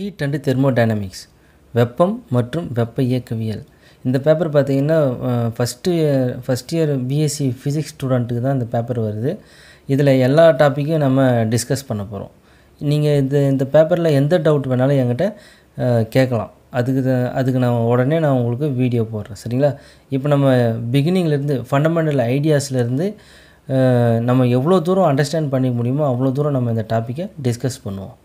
Heat and thermodynamics வெப்பம் மற்றும் வெப்ப இயக்கவியல் இந்த பேப்பர் பார்த்திங்கன்னா first first year BSc physics ஸ்டூடெண்ட்டுக்கு தான் இந்த பேப்பர் வருது இதில் எல்லா டாப்பிக்கும் நம்ம டிஸ்கஸ் பண்ண போகிறோம் நீங்கள் இது இந்த பேப்பரில் எந்த டவுட் வேணாலும் என்கிட்ட கேட்கலாம் அதுக்கு அதுக்கு நான் உடனே நான் உங்களுக்கு வீடியோ போடுறேன் சரிங்களா இப்போ நம்ம பிகினிங்லேருந்து ஃபண்டமெண்டல் ஐடியாஸ்லேருந்து நம்ம எவ்வளோ தூரம் அண்டர்ஸ்டாண்ட் பண்ணிக்க முடியுமோ அவ்வளோ தூரம் நம்ம இந்த டாப்பிக்கை டிஸ்கஸ் பண்ணுவோம்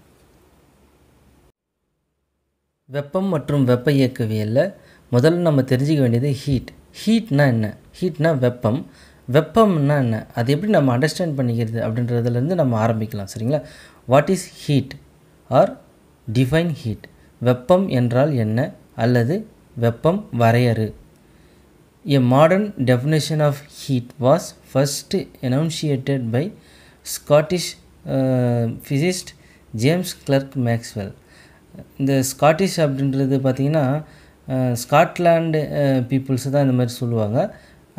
வெப்பம் மற்றும் வெப்ப இயக்கவியலில் முதல்ல நம்ம தெரிஞ்சிக்க வேண்டியது ஹீட் ஹீட்னா என்ன ஹீட்னா வெப்பம் வெப்பம்னா என்ன அது எப்படி நம்ம அண்டர்ஸ்டாண்ட் பண்ணிக்கிறது அப்படின்றதுலேருந்து நம்ம ஆரம்பிக்கலாம் சரிங்களா what is heat or define heat வெப்பம் என்றால் என்ன அல்லது வெப்பம் வரையறு a modern definition of heat was first enunciated by Scottish physicist James Clerk Maxwell இந்த ஸ்காட்டிஷ் அப்படின்றது பார்த்திங்கன்னா ஸ்காட்லாண்டு பீப்புள்ஸு தான் இந்த மாதிரி சொல்லுவாங்க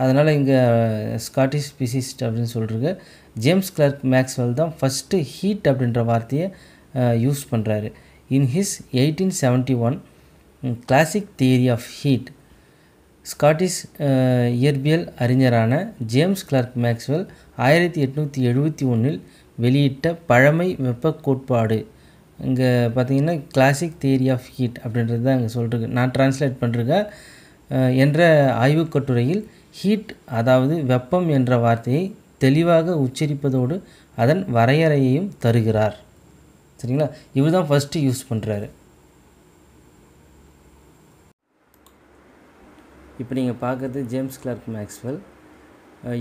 அதனால் இங்கே ஸ்காட்டிஷ் பிசிஸ்ட் அப்படின்னு சொல்கிறது ஜேம்ஸ் கிளர்க் மேக்ஸ்வெல் தான் ஃபஸ்ட்டு ஹீட் அப்படின்ற வார்த்தையை யூஸ் பண்ணுறாரு in his eighteen seventy one classic theory of heat Scottish இயற்பியல் அறிஞரான ஜேம்ஸ் கிளர்க் மேக்ஸ்வெல் ஆயிரத்தி எட்நூற்றி எழுபத்தி ஒன்றில் வெளியிட்ட பழமை வெப்ப கோட்பாடு இங்கே பார்த்தீங்கன்னா கிளாசிக் தியரி ஆஃப் ஹீட் அப்படின்றது தான் இங்கே சொல்கிறது நான் டிரான்ஸ்லேட் பண்ணுறேன் என்ற ஆய்வுக் கட்டுரையில் ஹீட் அதாவது வெப்பம் என்ற வார்த்தையை தெளிவாக உச்சரிப்பதோடு அதன் வரையறையையும் தருகிறார் சரிங்களா இவர் தான் ஃபஸ்ட்டு யூஸ் பண்ணுறாரு இப்போ நீங்கள் பார்க்குறது ஜேம்ஸ் கிளார்க் மேக்ஸ்வெல்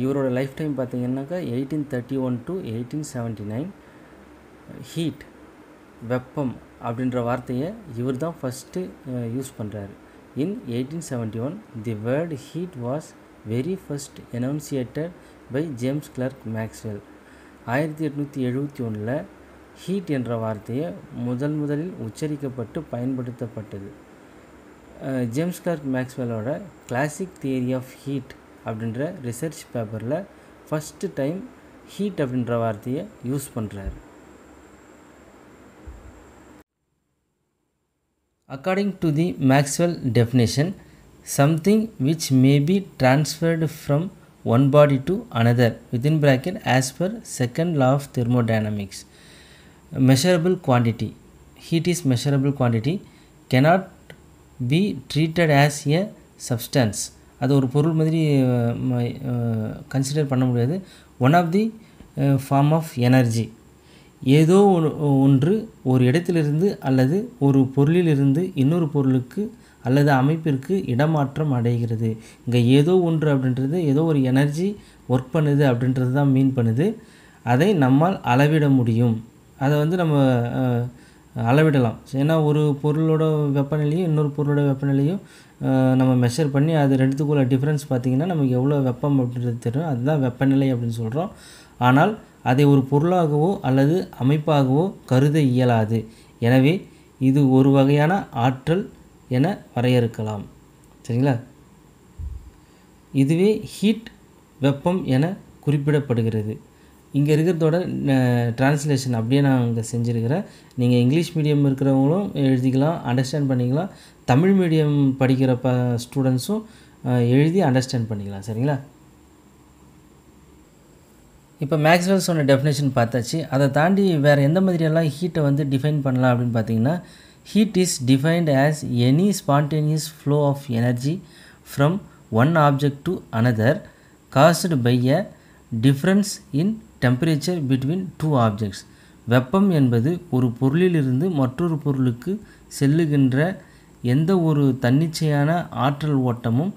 இவரோட லைஃப் டைம் பார்த்தீங்கன்னாக்கா eighteen thirty one to eighteen seventy nine heat வெப்பம் அப்படின்ற வார்த்தையை இவர் தான் ஃபஸ்ட்டு யூஸ் பண்ணுறாரு in eighteen seventy one the word heat was very first enunciated by James Clerk Maxwell ஆயிரத்தி எட்நூற்றி எழுபத்தி ஒன்றில் ஹீட் என்ற வார்த்தையை முதல் முதலில் உச்சரிக்கப்பட்டு பயன்படுத்தப்பட்டது ஜேம்ஸ் கிளர்க் மேக்ஸ்வெலோட கிளாசிக் தியரி ஆஃப் ஹீட் அப்படின்ற ரிசர்ச் பேப்பரில் ஃபஸ்ட்டு டைம் ஹீட் அப்படின்ற வார்த்தையை யூஸ் பண்ணுறாரு According to the Maxwell definition, something which may be transferred from one body to another within bracket as per second law of thermodynamics. Measurable quantity, heat is measurable quantity, cannot be treated as a substance. அது ஒரு பொருள் மாதிரி consider பண்ண முடியாது one of the form of energy ஏதோ ஒன்று ஒரு இடத்திலிருந்து அல்லது ஒரு பொருளிலிருந்து இன்னொரு பொருளுக்கு அல்லது அமைப்பிற்கு இடமாற்றம் அடைகிறது இங்கே ஏதோ ஒன்று அப்படின்றது ஏதோ ஒரு எனர்ஜி ஒர்க் பண்ணுது அப்படின்றது தான் மீன் பண்ணுது அதை நம்மால் அளவிட முடியும் அதை வந்து நம்ம அளவிடலாம் ஏன்னா ஒரு பொருளோட வெப்பநிலையும் இன்னொரு பொருளோட வெப்பநிலையும் நம்ம மெஷர் பண்ணி அது ரெண்டுத்துக்குள்ள டிஃப்ரென்ஸ் பார்த்திங்கன்னா நமக்கு எவ்வளோ வெப்பம் அப்படின்றது தெரியும் அதுதான் வெப்பநிலை அப்படின்னு சொல்கிறோம் ஆனால் அதை ஒரு பொருளாகவோ அல்லது அமைப்பாகவோ கருத இயலாது எனவே இது ஒரு வகையான ஆற்றல் என வரையறுக்கலாம் சரிங்களா இதுவே ஹீட் வெப்பம் என குறிப்பிடப்படுகிறது இங்கே இருக்கிறதோட டிரான்ஸ்லேஷன் அப்படியே நான் இங்கே செஞ்சுருக்கிறேன் நீங்கள் இங்கிலீஷ் மீடியம் இருக்கிறவங்களும் எழுதிக்கலாம் அண்டர்ஸ்டாண்ட் பண்ணிக்கலாம் தமிழ் மீடியம் படிக்கிற ப ஸ்டூடெண்ட்ஸும் எழுதி அண்டர்ஸ்டாண்ட் பண்ணிக்கலாம் சரிங்களா இப்போ மேக்ஸ்வெல் சொன்ன டெஃபினேஷன் பார்த்தாச்சு அதை தாண்டி வேறு எந்த மாதிரியெல்லாம் ஹீட்டை வந்து டிஃபைன் பண்ணலாம் அப்படின்னு பார்த்தீங்கன்னா heat is defined as any spontaneous flow of energy from one object to another caused by a difference in temperature between two objects வெப்பம் என்பது ஒரு பொருளிலிருந்து மற்றொரு பொருளுக்கு செல்லுகின்ற எந்த ஒரு தன்னிச்சையான ஆற்றல் ஓட்டமும்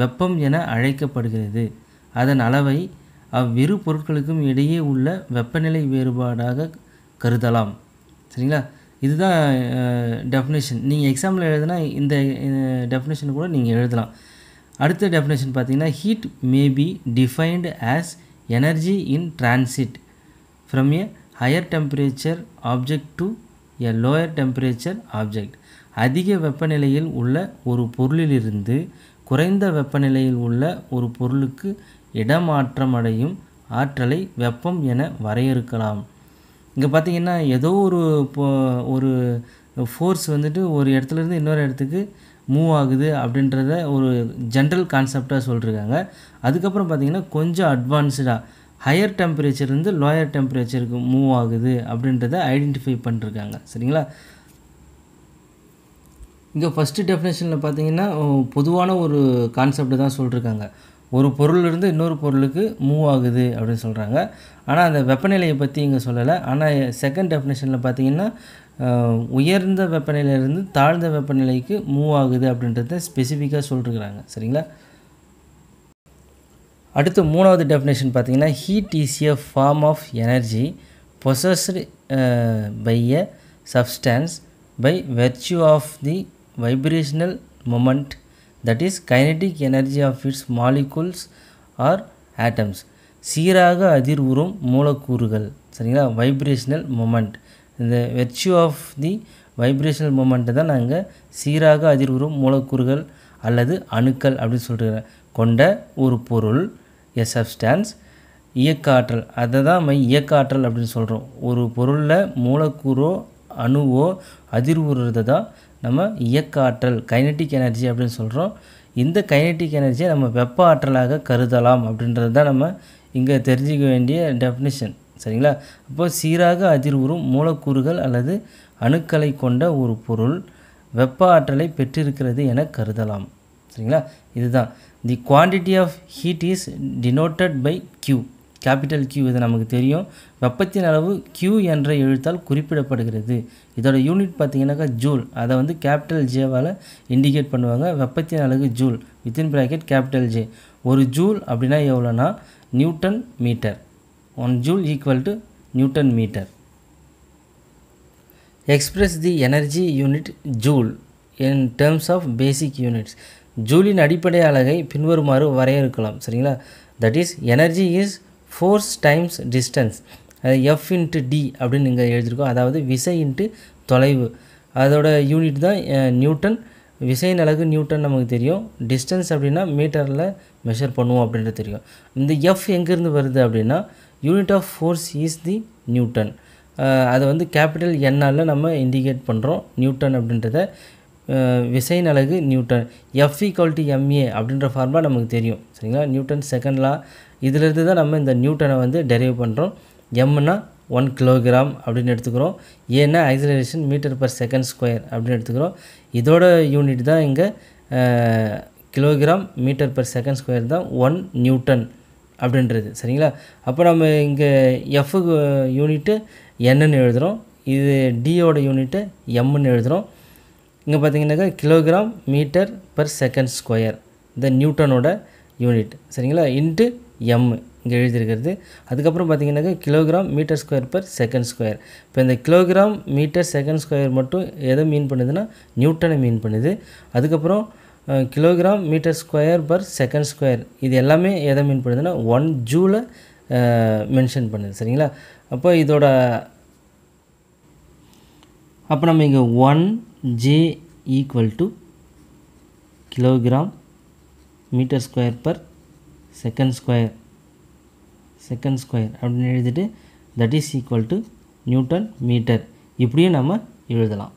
வெப்பம் என அழைக்கப்படுகிறது அதன் அளவை அவ்விரு பொருட்களுக்கும் இடையே உள்ள வெப்பநிலை வேறுபாடாக கருதலாம் சரிங்களா இதுதான் டெஃபினேஷன் நீங்கள் எக்ஸாம்பிள் எழுதுனா இந்த டெஃபினேஷன் கூட நீங்கள் எழுதலாம் அடுத்த டெஃபினேஷன் பார்த்தீங்கன்னா heat may be defined as energy in transit from a higher temperature object to a lower temperature object அதிக வெப்பநிலையில் உள்ள ஒரு பொருளிலிருந்து குறைந்த வெப்பநிலையில் உள்ள ஒரு பொருளுக்கு இடமாற்றமடையும் ஆற்றலை வெப்பம் என வரையறுக்கலாம் இங்கே பார்த்திங்கன்னா ஏதோ ஒரு ஒரு ஃபோர்ஸ் வந்துட்டு ஒரு இடத்துலேருந்து இன்னொரு இடத்துக்கு மூவ் ஆகுது அப்படின்றத ஒரு ஜென்ரல் கான்செப்டாக சொல்லியிருக்காங்க அதுக்கப்புறம் பார்த்திங்கன்னா கொஞ்சம் அட்வான்ஸ்டாக ஹையர் டெம்பரேச்சர்லேருந்து லோயர் டெம்பரேச்சருக்கு மூவ் ஆகுது அப்படின்றத ஐடென்டிஃபை பண்ணிருக்காங்க சரிங்களா இங்கே ஃபஸ்ட்டு டெஃபினேஷனில் பார்த்தீங்கன்னா பொதுவான ஒரு கான்செப்டை தான் சொல்லியிருக்காங்க ஒரு பொருளிலிருந்து இன்னொரு பொருளுக்கு மூவ் ஆகுது அப்படின்னு சொல்கிறாங்க ஆனால் அந்த வெப்பநிலையை பற்றி இங்கே சொல்லலை ஆனால் செகண்ட் டெஃபினேஷனில் பார்த்தீங்கன்னா உயர்ந்த வெப்பநிலையிலேருந்து தாழ்ந்த வெப்பநிலைக்கு மூவ் ஆகுது அப்படின்றத ஸ்பெசிஃபிக்காக சொல்லிருக்கிறாங்க சரிங்களா அடுத்து மூணாவது டெஃபினேஷன் பார்த்தீங்கன்னா heat is a form of energy possessed by a substance by virtue of the vibrational moment that is kinetic energy of its molecules or atoms சீராக அதிர்வுறும் மூலக்கூறுகள் சரிங்களா வைப்ரேஷனல் மொமெண்ட் இந்த வெர்ச்சு ஆஃப் தி வைப்ரேஷனல் மூமெண்ட்டை தான் நாங்கள் சீராக அதிர்வுறும் மூலக்கூறுகள் அல்லது அணுக்கள் அப்படின்னு சொல்கிற கொண்ட ஒரு பொருள் எ சப்ஸ்டான்ஸ் இயக்க ஆற்றல் அதை தான் மை இயக்க ஆற்றல் அப்படின்னு சொல்கிறோம் ஒரு பொருளில் மூலக்கூறோ அணுவோ அதிர்வுறுறதை தான் நம்ம இயக்க ஆற்றல் கைனட்டிக் எனர்ஜி அப்படின்னு சொல்கிறோம் இந்த கைனட்டிக் எனர்ஜியை நம்ம வெப்ப ஆற்றலாக கருதலாம் அப்படின்றது தான் நம்ம இங்கே தெரிஞ்சிக்க வேண்டிய டெஃபினிஷன் சரிங்களா அப்போது சீராக அதிர்வுறும் மூலக்கூறுகள் அல்லது அணுக்களை கொண்ட ஒரு பொருள் வெப்ப ஆற்றலை பெற்றிருக்கிறது என கருதலாம் சரிங்களா இதுதான் the quantity of heat is denoted by Q capital Q இது நமக்கு தெரியும் வெப்பத்தின் அளவு கியூ என்ற எழுத்தால் குறிப்பிடப்படுகிறது இதோட யூனிட் பார்த்தீங்கன்னாக்கா ஜூல் அதை வந்து கேபிட்டல் ஜேவால் இண்டிகேட் பண்ணுவாங்க வெப்பத்தின் அளவு joule within bracket capital J ஒரு ஜூல் அப்படின்னா எவ்வளோனா newton metre one joule equal to newton metre express the energy unit joule in terms of basic units ஜூலின் அடிப்படை அழகை பின்வருமாறு வரையறுக்கலாம் சரிங்களா that is energy is force times distance அது எஃப் இன்ட்டு டி அப்படின்னு இங்கே எழுதியிருக்கோம் அதாவது விசை இன்ட்டு தொலைவு அதோட யூனிட் தான் நியூட்டன் விசையின் அளவு நியூட்டன் நமக்கு தெரியும் டிஸ்டன்ஸ் அப்படின்னா மீட்டரில் மெஷர் பண்ணுவோம் அப்படின்றது தெரியும் இந்த எஃப் எங்கேருந்து வருது அப்படின்னா unit of force is the newton அதை வந்து கேபிட்டல் என்னால் நம்ம இண்டிகேட் பண்ணுறோம் நியூட்டன் அப்படின்றத விசையின் அழகு newton F equal to MA அப்படின்ற ஃபார்மாக நமக்கு தெரியும் சரிங்களா நியூட்டன் செகண்ட் லா இதிலிருந்து தான் நம்ம இந்த நியூட்டனை வந்து டெரைவ் பண்ணுறோம் எம்னா ஒன் கிலோகிராம் அப்படின்னு எடுத்துக்கிறோம் ஏன்னா acceleration metre per second square அப்படின்னு எடுத்துக்கிறோம் இதோட யூனிட் தான் இங்கே kilogram metre per second square தான் ஒன் நியூட்டன் அப்படின்றது சரிங்களா அப்போ நம்ம இங்கே எஃபுக்கு யூனிட்டு என்னன்னு எழுதுகிறோம் இது டியோட யூனிட்டு எம்முன்னு எழுதுகிறோம் இங்கே பார்த்திங்கனாக்கா kilogram metre per second square இந்த நியூட்டனோட யூனிட் சரிங்களா இன்ட்டு எம் இங்கே எழுதியிருக்கிறது அதுக்கப்புறம் பார்த்தீங்கன்னாக்கா kilogram metre square per second square இப்போ இந்த கிலோகிராம் மீட்டர் செகண்ட் ஸ்கொயர் மட்டும் எதை மீன் பண்ணுதுன்னா நியூட்டனை மீன் பண்ணுது அதுக்கப்புறம் kilogram metre square per second square இது எல்லாமே எதை மீன் பண்ணுதுன்னா ஒன் ஜூவில் மென்ஷன் பண்ணுது சரிங்களா அப்போ இதோட அப்போ நம்ம இங்கே one J equal to kilogram metre square per second square second square அப்படின்னு எழுதிட்டு that is equal to newton metre இப்படியும் நம்ம எழுதலாம்